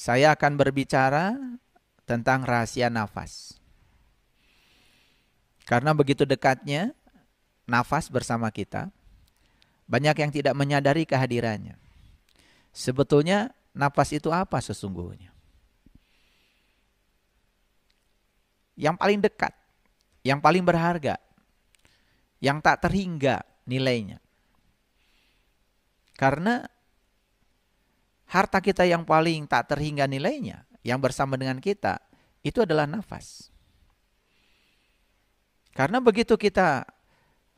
Saya akan berbicara tentang rahasia nafas. Karena begitu dekatnya nafas bersama kita, banyak yang tidak menyadari kehadirannya. Sebetulnya nafas itu apa sesungguhnya? Yang paling dekat, yang paling berharga, yang tak terhingga nilainya. Karena harta kita yang paling tak terhingga nilainya, yang bersama dengan kita, itu adalah nafas. Karena begitu kita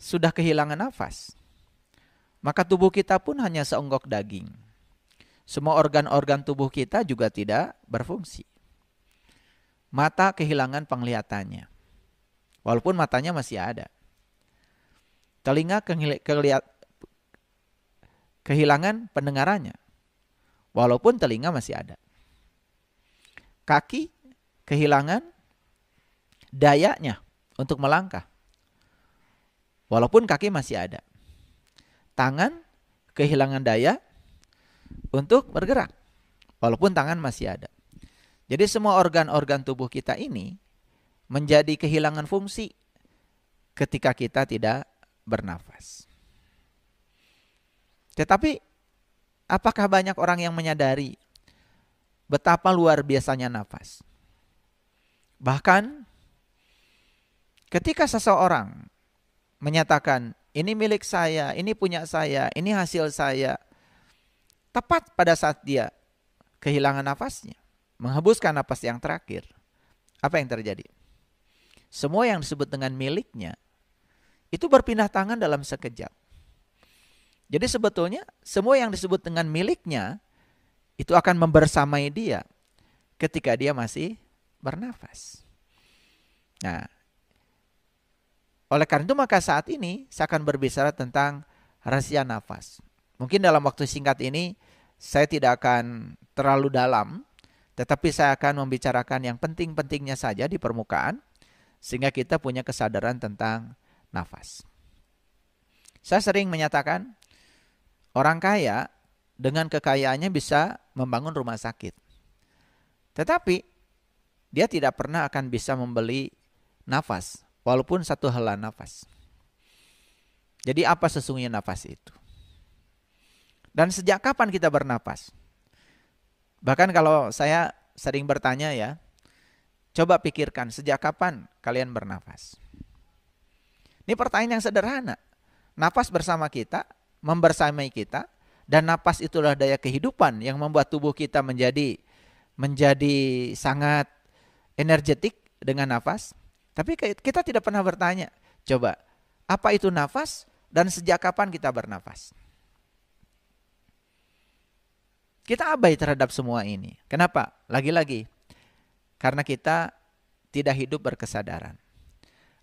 sudah kehilangan nafas, maka tubuh kita pun hanya seonggok daging. Semua organ-organ tubuh kita juga tidak berfungsi. Mata kehilangan penglihatannya. Walaupun matanya masih ada. Telinga kehilangan pendengarannya walaupun telinga masih ada. Kaki kehilangan dayanya untuk melangkah, walaupun kaki masih ada. Tangan kehilangan daya untuk bergerak, walaupun tangan masih ada. Jadi semua organ-organ tubuh kita ini menjadi kehilangan fungsi ketika kita tidak bernafas. Tetapi Apakah banyak orang yang menyadari betapa luar biasanya nafas? Bahkan ketika seseorang menyatakan ini milik saya, ini punya saya, ini hasil saya, tepat pada saat dia kehilangan nafasnya, menghembuskan nafas yang terakhir, apa yang terjadi? Semua yang disebut dengan miliknya itu berpindah tangan dalam sekejap. Jadi sebetulnya semua yang disebut dengan miliknya itu akan membersamai dia ketika dia masih bernafas. Nah, oleh karena itu maka saat ini saya akan berbicara tentang rahasia nafas. Mungkin dalam waktu singkat ini saya tidak akan terlalu dalam, tetapi saya akan membicarakan yang penting-pentingnya saja di permukaan sehingga kita punya kesadaran tentang nafas. Saya sering menyatakan Orang kaya dengan kekayaannya bisa membangun rumah sakit. Tetapi dia tidak pernah akan bisa membeli nafas, walaupun satu hela nafas. Jadi apa sesungguhnya nafas itu? Dan sejak kapan kita bernapas? Bahkan kalau saya sering bertanya ya, coba pikirkan sejak kapan kalian bernafas? Ini pertanyaan yang sederhana. Nafas bersama kita membersamai kita dan napas itulah daya kehidupan yang membuat tubuh kita menjadi menjadi sangat energetik dengan nafas. Tapi kita tidak pernah bertanya, coba apa itu nafas dan sejak kapan kita bernafas? Kita abai terhadap semua ini. Kenapa? Lagi-lagi karena kita tidak hidup berkesadaran.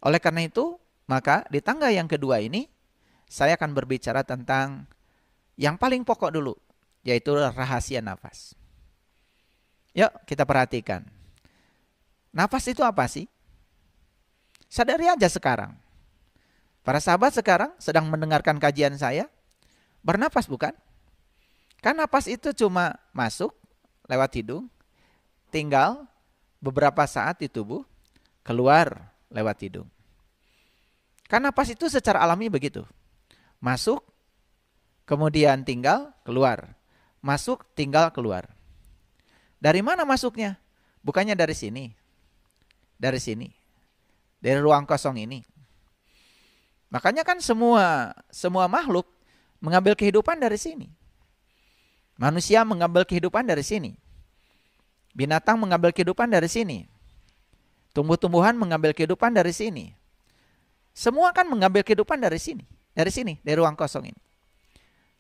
Oleh karena itu, maka di tangga yang kedua ini saya akan berbicara tentang yang paling pokok dulu, yaitu rahasia nafas. Yuk, kita perhatikan. Nafas itu apa sih? Sadari aja sekarang. Para sahabat sekarang sedang mendengarkan kajian saya, bernapas bukan? Kan napas itu cuma masuk lewat hidung, tinggal beberapa saat di tubuh, keluar lewat hidung. Kan napas itu secara alami begitu. Masuk, kemudian tinggal keluar. Masuk, tinggal keluar. Dari mana masuknya? Bukannya dari sini. Dari sini. Dari ruang kosong ini. Makanya kan semua semua makhluk mengambil kehidupan dari sini. Manusia mengambil kehidupan dari sini. Binatang mengambil kehidupan dari sini. Tumbuh-tumbuhan mengambil kehidupan dari sini. Semua kan mengambil kehidupan dari sini. Dari sini, dari ruang kosong ini.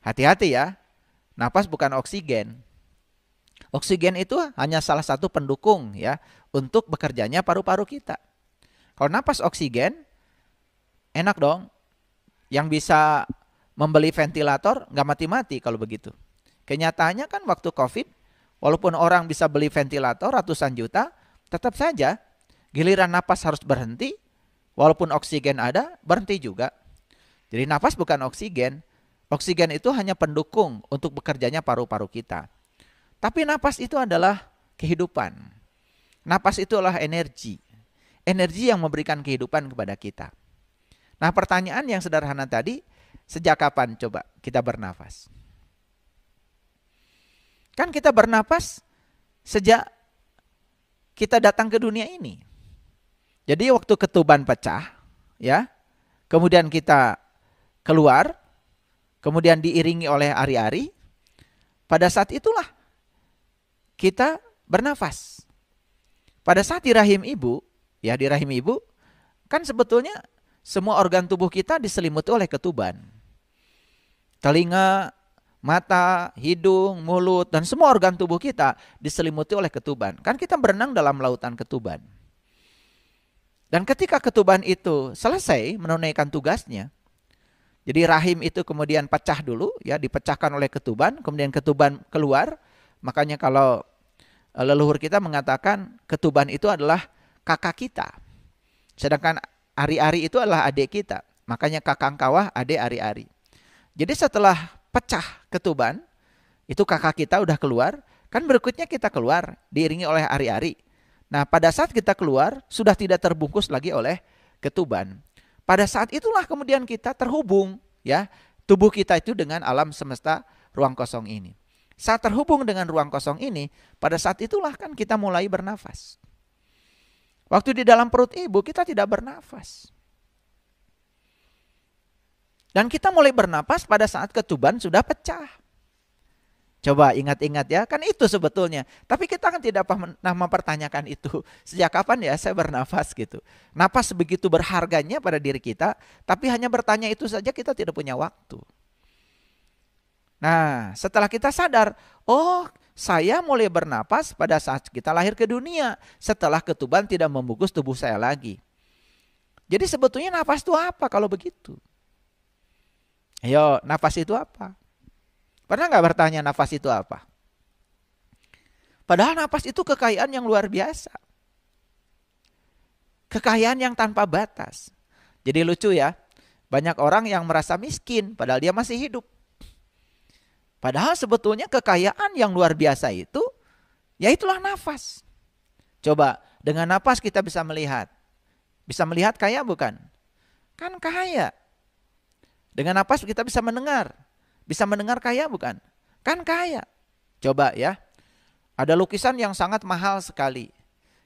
Hati-hati ya. Napas bukan oksigen. Oksigen itu hanya salah satu pendukung ya untuk bekerjanya paru-paru kita. Kalau napas oksigen enak dong. Yang bisa membeli ventilator nggak mati-mati kalau begitu. Kenyataannya kan waktu Covid walaupun orang bisa beli ventilator ratusan juta, tetap saja giliran napas harus berhenti walaupun oksigen ada, berhenti juga. Jadi nafas bukan oksigen. Oksigen itu hanya pendukung untuk bekerjanya paru-paru kita. Tapi nafas itu adalah kehidupan. Nafas itu adalah energi. Energi yang memberikan kehidupan kepada kita. Nah pertanyaan yang sederhana tadi, sejak kapan coba kita bernafas? Kan kita bernafas sejak kita datang ke dunia ini. Jadi waktu ketuban pecah, ya, kemudian kita keluar, kemudian diiringi oleh ari-ari. Pada saat itulah kita bernafas. Pada saat di rahim ibu, ya di rahim ibu, kan sebetulnya semua organ tubuh kita diselimuti oleh ketuban. Telinga, mata, hidung, mulut, dan semua organ tubuh kita diselimuti oleh ketuban. Kan kita berenang dalam lautan ketuban. Dan ketika ketuban itu selesai menunaikan tugasnya, jadi rahim itu kemudian pecah dulu ya dipecahkan oleh ketuban, kemudian ketuban keluar. Makanya kalau eh, leluhur kita mengatakan ketuban itu adalah kakak kita. Sedangkan ari-ari itu adalah adik kita. Makanya kakang kawah adik ari-ari. Jadi setelah pecah ketuban, itu kakak kita udah keluar, kan berikutnya kita keluar diiringi oleh ari-ari. Nah, pada saat kita keluar sudah tidak terbungkus lagi oleh ketuban. Pada saat itulah kemudian kita terhubung ya, tubuh kita itu dengan alam semesta ruang kosong ini. Saat terhubung dengan ruang kosong ini, pada saat itulah kan kita mulai bernafas. Waktu di dalam perut ibu kita tidak bernafas. Dan kita mulai bernapas pada saat ketuban sudah pecah. Coba ingat-ingat ya, kan itu sebetulnya. Tapi kita kan tidak pernah mempertanyakan itu. Sejak kapan ya saya bernafas gitu. Nafas begitu berharganya pada diri kita, tapi hanya bertanya itu saja kita tidak punya waktu. Nah, setelah kita sadar, oh saya mulai bernapas pada saat kita lahir ke dunia. Setelah ketuban tidak membungkus tubuh saya lagi. Jadi sebetulnya nafas itu apa kalau begitu? Ayo, nafas itu apa? Pernah nggak bertanya nafas itu apa? Padahal nafas itu kekayaan yang luar biasa. Kekayaan yang tanpa batas. Jadi lucu ya, banyak orang yang merasa miskin padahal dia masih hidup. Padahal sebetulnya kekayaan yang luar biasa itu ya itulah nafas. Coba dengan nafas kita bisa melihat. Bisa melihat kaya bukan? Kan kaya. Dengan nafas kita bisa mendengar. Bisa mendengar kaya bukan? Kan kaya. Coba ya. Ada lukisan yang sangat mahal sekali.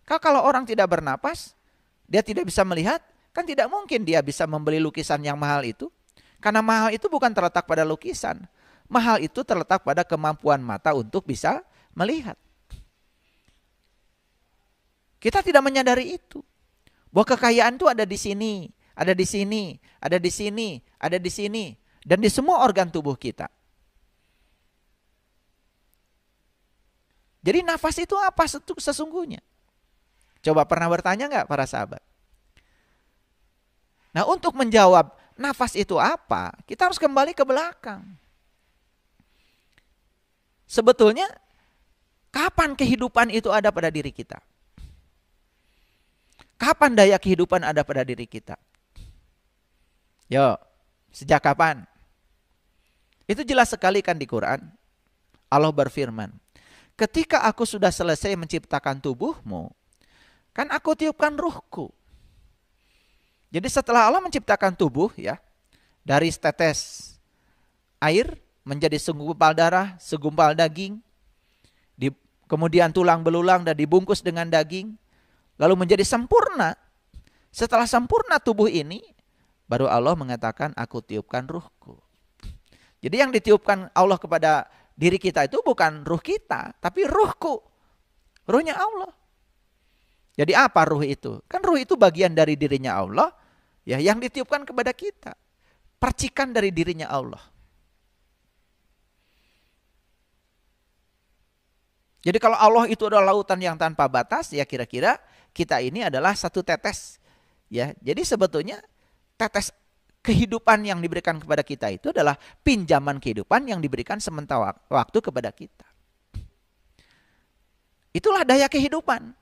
kalau orang tidak bernapas, dia tidak bisa melihat, kan tidak mungkin dia bisa membeli lukisan yang mahal itu. Karena mahal itu bukan terletak pada lukisan. Mahal itu terletak pada kemampuan mata untuk bisa melihat. Kita tidak menyadari itu. Bahwa kekayaan itu ada di sini, ada di sini, ada di sini, ada di sini dan di semua organ tubuh kita. Jadi nafas itu apa sesungguhnya? Coba pernah bertanya nggak para sahabat? Nah untuk menjawab nafas itu apa, kita harus kembali ke belakang. Sebetulnya kapan kehidupan itu ada pada diri kita? Kapan daya kehidupan ada pada diri kita? Yo, sejak kapan? Itu jelas sekali kan di Quran. Allah berfirman, ketika aku sudah selesai menciptakan tubuhmu, kan aku tiupkan ruhku. Jadi setelah Allah menciptakan tubuh ya, dari tetes air menjadi segumpal darah, segumpal daging, di, kemudian tulang belulang dan dibungkus dengan daging, lalu menjadi sempurna. Setelah sempurna tubuh ini, baru Allah mengatakan aku tiupkan ruhku. Jadi yang ditiupkan Allah kepada diri kita itu bukan ruh kita, tapi ruhku. Ruhnya Allah. Jadi apa ruh itu? Kan ruh itu bagian dari dirinya Allah ya yang ditiupkan kepada kita. Percikan dari dirinya Allah. Jadi kalau Allah itu adalah lautan yang tanpa batas, ya kira-kira kita ini adalah satu tetes. Ya, jadi sebetulnya tetes kehidupan yang diberikan kepada kita itu adalah pinjaman kehidupan yang diberikan sementara waktu kepada kita. Itulah daya kehidupan.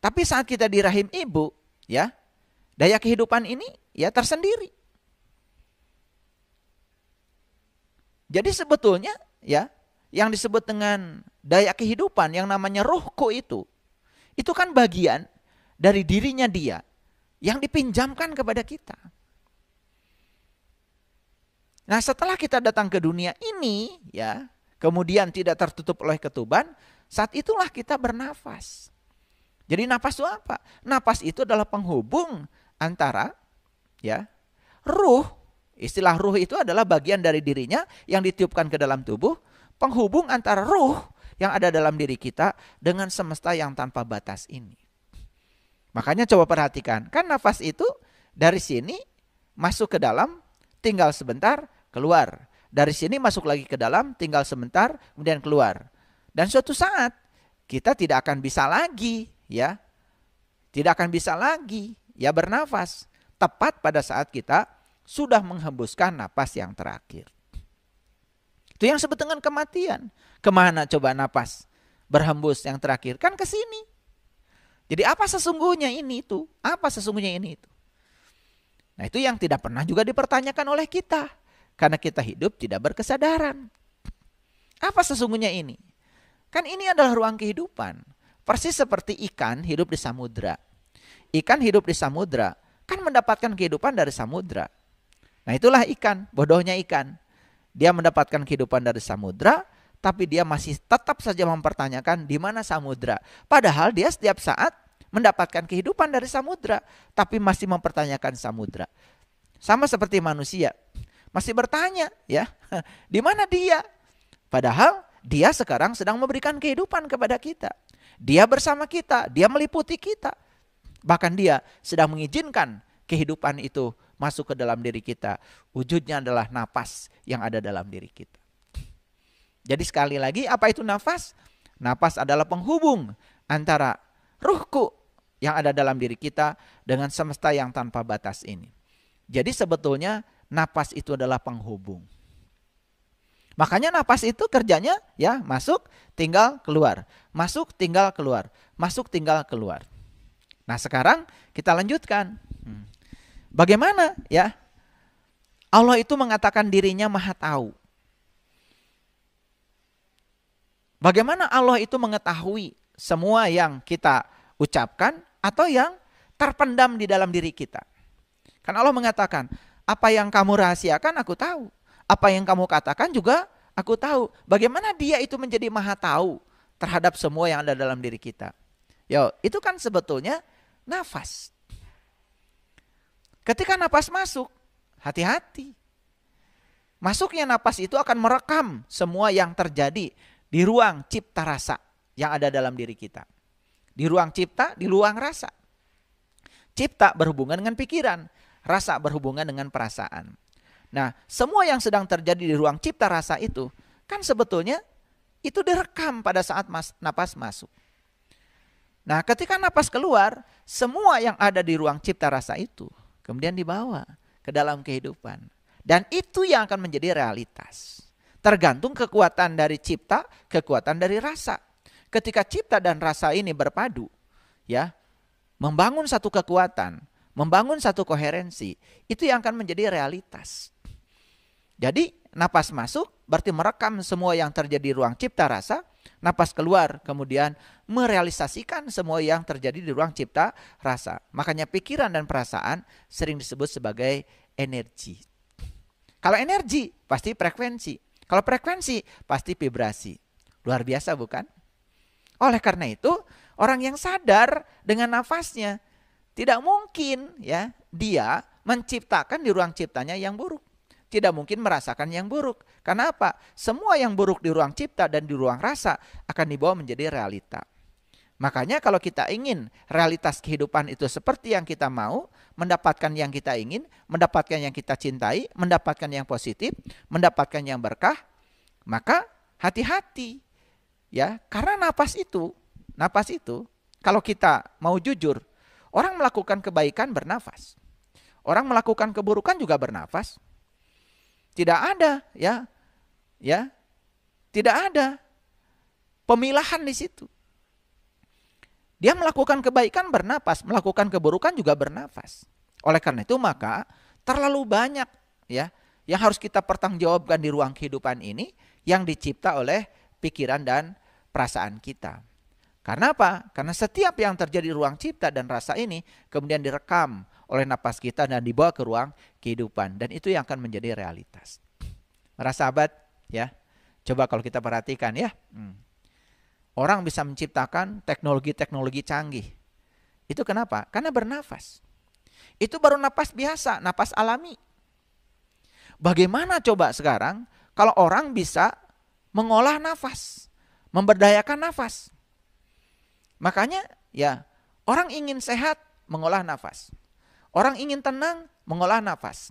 Tapi saat kita di rahim ibu, ya, daya kehidupan ini ya tersendiri. Jadi sebetulnya ya, yang disebut dengan daya kehidupan yang namanya rohku itu, itu kan bagian dari dirinya dia yang dipinjamkan kepada kita. Nah setelah kita datang ke dunia ini ya kemudian tidak tertutup oleh ketuban saat itulah kita bernafas. Jadi nafas itu apa? Nafas itu adalah penghubung antara ya ruh Istilah ruh itu adalah bagian dari dirinya yang ditiupkan ke dalam tubuh, penghubung antara ruh yang ada dalam diri kita dengan semesta yang tanpa batas ini. Makanya coba perhatikan, kan nafas itu dari sini masuk ke dalam, tinggal sebentar, keluar. Dari sini masuk lagi ke dalam, tinggal sebentar, kemudian keluar. Dan suatu saat kita tidak akan bisa lagi, ya. Tidak akan bisa lagi ya bernafas tepat pada saat kita sudah menghembuskan nafas yang terakhir. Itu yang sebut dengan kematian. Kemana coba napas berhembus yang terakhir? Kan ke sini. Jadi apa sesungguhnya ini itu? Apa sesungguhnya ini itu? Nah itu yang tidak pernah juga dipertanyakan oleh kita. Karena kita hidup tidak berkesadaran. Apa sesungguhnya ini? Kan ini adalah ruang kehidupan. Persis seperti ikan hidup di samudra. Ikan hidup di samudra kan mendapatkan kehidupan dari samudra. Nah, itulah ikan, bodohnya ikan. Dia mendapatkan kehidupan dari samudra, tapi dia masih tetap saja mempertanyakan di mana samudra. Padahal dia setiap saat mendapatkan kehidupan dari samudra, tapi masih mempertanyakan samudra. Sama seperti manusia, masih bertanya ya, di mana dia? Padahal dia sekarang sedang memberikan kehidupan kepada kita. Dia bersama kita, dia meliputi kita. Bahkan dia sedang mengizinkan kehidupan itu masuk ke dalam diri kita. Wujudnya adalah nafas yang ada dalam diri kita. Jadi sekali lagi apa itu nafas? Nafas adalah penghubung antara ruhku yang ada dalam diri kita dengan semesta yang tanpa batas ini. Jadi sebetulnya napas itu adalah penghubung. Makanya napas itu kerjanya ya masuk, tinggal keluar. Masuk, tinggal keluar. Masuk, tinggal keluar. Nah sekarang kita lanjutkan. Hmm. Bagaimana ya? Allah itu mengatakan dirinya maha tahu. Bagaimana Allah itu mengetahui semua yang kita ucapkan atau yang terpendam di dalam diri kita? Karena Allah mengatakan, apa yang kamu rahasiakan aku tahu. Apa yang kamu katakan juga aku tahu. Bagaimana dia itu menjadi maha tahu terhadap semua yang ada dalam diri kita. Yo, itu kan sebetulnya nafas. Ketika nafas masuk, hati-hati. Masuknya nafas itu akan merekam semua yang terjadi di ruang cipta rasa yang ada dalam diri kita. Di ruang cipta, di ruang rasa. Cipta berhubungan dengan pikiran. Rasa berhubungan dengan perasaan. Nah, semua yang sedang terjadi di ruang cipta rasa itu kan sebetulnya itu direkam pada saat mas, napas masuk. Nah, ketika napas keluar, semua yang ada di ruang cipta rasa itu kemudian dibawa ke dalam kehidupan. Dan itu yang akan menjadi realitas. Tergantung kekuatan dari cipta, kekuatan dari rasa. Ketika cipta dan rasa ini berpadu, ya, membangun satu kekuatan, membangun satu koherensi, itu yang akan menjadi realitas. Jadi napas masuk berarti merekam semua yang terjadi di ruang cipta rasa, napas keluar kemudian merealisasikan semua yang terjadi di ruang cipta rasa. Makanya pikiran dan perasaan sering disebut sebagai energi. Kalau energi pasti frekuensi, kalau frekuensi pasti vibrasi. Luar biasa bukan? Oleh karena itu, orang yang sadar dengan nafasnya tidak mungkin ya dia menciptakan di ruang ciptanya yang buruk. Tidak mungkin merasakan yang buruk. Karena apa? Semua yang buruk di ruang cipta dan di ruang rasa akan dibawa menjadi realita. Makanya kalau kita ingin realitas kehidupan itu seperti yang kita mau, mendapatkan yang kita ingin, mendapatkan yang kita cintai, mendapatkan yang positif, mendapatkan yang berkah, maka hati-hati ya, karena napas itu, napas itu kalau kita mau jujur Orang melakukan kebaikan bernafas. Orang melakukan keburukan juga bernafas. Tidak ada ya. Ya. Tidak ada pemilahan di situ. Dia melakukan kebaikan bernapas, melakukan keburukan juga bernafas. Oleh karena itu maka terlalu banyak ya yang harus kita pertanggungjawabkan di ruang kehidupan ini yang dicipta oleh pikiran dan perasaan kita. Karena apa? Karena setiap yang terjadi ruang cipta dan rasa ini kemudian direkam oleh napas kita dan dibawa ke ruang kehidupan dan itu yang akan menjadi realitas. Para sahabat, ya. Coba kalau kita perhatikan ya. Hmm. Orang bisa menciptakan teknologi-teknologi canggih. Itu kenapa? Karena bernafas. Itu baru napas biasa, napas alami. Bagaimana coba sekarang kalau orang bisa mengolah nafas, memberdayakan nafas? Makanya ya orang ingin sehat mengolah nafas. Orang ingin tenang mengolah nafas.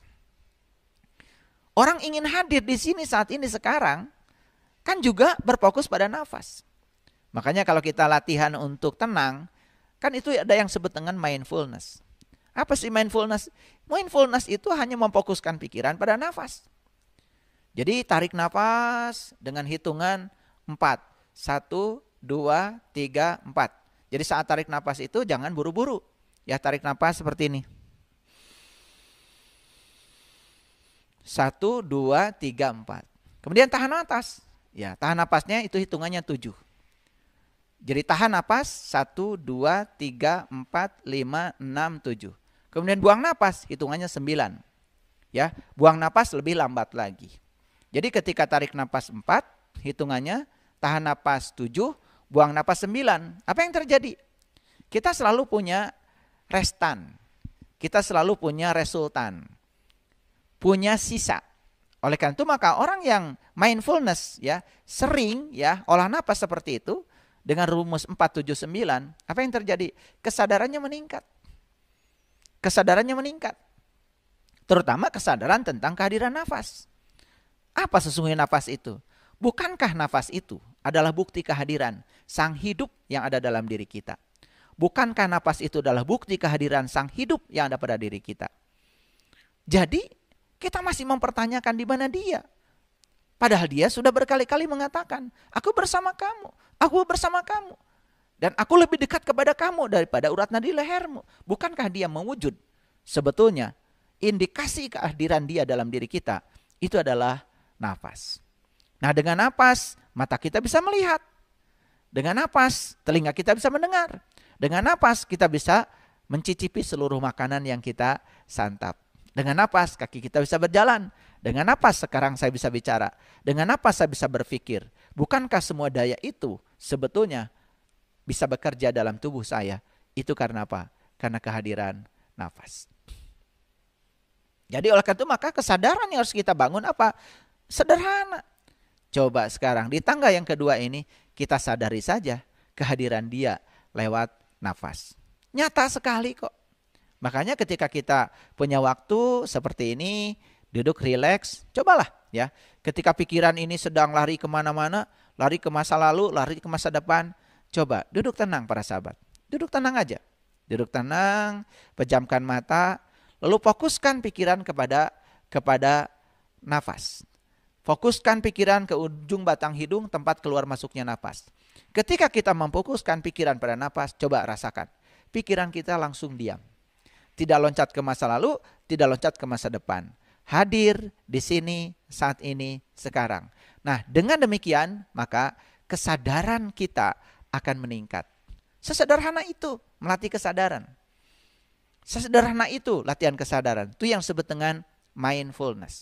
Orang ingin hadir di sini saat ini sekarang kan juga berfokus pada nafas. Makanya kalau kita latihan untuk tenang, kan itu ada yang sebut dengan mindfulness. Apa sih mindfulness? Mindfulness itu hanya memfokuskan pikiran pada nafas. Jadi tarik nafas dengan hitungan 4. 1, 2, 3, 4. Jadi saat tarik nafas itu jangan buru-buru. Ya tarik nafas seperti ini. Satu, dua, tiga, empat. Kemudian tahan atas. Ya, tahan nafasnya itu hitungannya tujuh. Jadi tahan nafas satu, dua, tiga, empat, lima, enam, tujuh. Kemudian buang nafas hitungannya sembilan. Ya, buang nafas lebih lambat lagi. Jadi ketika tarik nafas empat, hitungannya tahan nafas tujuh, buang napas sembilan. Apa yang terjadi? Kita selalu punya restan. Kita selalu punya resultan. Punya sisa. Oleh karena itu maka orang yang mindfulness ya sering ya olah napas seperti itu dengan rumus 479 apa yang terjadi? Kesadarannya meningkat. Kesadarannya meningkat. Terutama kesadaran tentang kehadiran nafas. Apa sesungguhnya nafas itu? Bukankah nafas itu adalah bukti kehadiran sang hidup yang ada dalam diri kita. Bukankah napas itu adalah bukti kehadiran sang hidup yang ada pada diri kita? Jadi, kita masih mempertanyakan di mana dia. Padahal dia sudah berkali-kali mengatakan, aku bersama kamu, aku bersama kamu. Dan aku lebih dekat kepada kamu daripada urat nadi lehermu. Bukankah dia mewujud? Sebetulnya, indikasi kehadiran dia dalam diri kita itu adalah nafas. Nah dengan nafas, mata kita bisa melihat dengan napas, telinga kita bisa mendengar. Dengan napas, kita bisa mencicipi seluruh makanan yang kita santap. Dengan napas, kaki kita bisa berjalan. Dengan napas, sekarang saya bisa bicara. Dengan napas, saya bisa berpikir. Bukankah semua daya itu sebetulnya bisa bekerja dalam tubuh saya? Itu karena apa? Karena kehadiran nafas. Jadi oleh karena itu maka kesadaran yang harus kita bangun apa? Sederhana. Coba sekarang di tangga yang kedua ini kita sadari saja kehadiran dia lewat nafas. Nyata sekali kok. Makanya ketika kita punya waktu seperti ini, duduk rileks, cobalah ya. Ketika pikiran ini sedang lari kemana-mana, lari ke masa lalu, lari ke masa depan, coba duduk tenang para sahabat. Duduk tenang aja. Duduk tenang, pejamkan mata, lalu fokuskan pikiran kepada kepada nafas. Fokuskan pikiran ke ujung batang hidung tempat keluar masuknya napas. Ketika kita memfokuskan pikiran pada napas, coba rasakan. Pikiran kita langsung diam. Tidak loncat ke masa lalu, tidak loncat ke masa depan. Hadir di sini, saat ini, sekarang. Nah, dengan demikian, maka kesadaran kita akan meningkat. Sesederhana itu melatih kesadaran. Sesederhana itu latihan kesadaran. Itu yang sebut dengan mindfulness.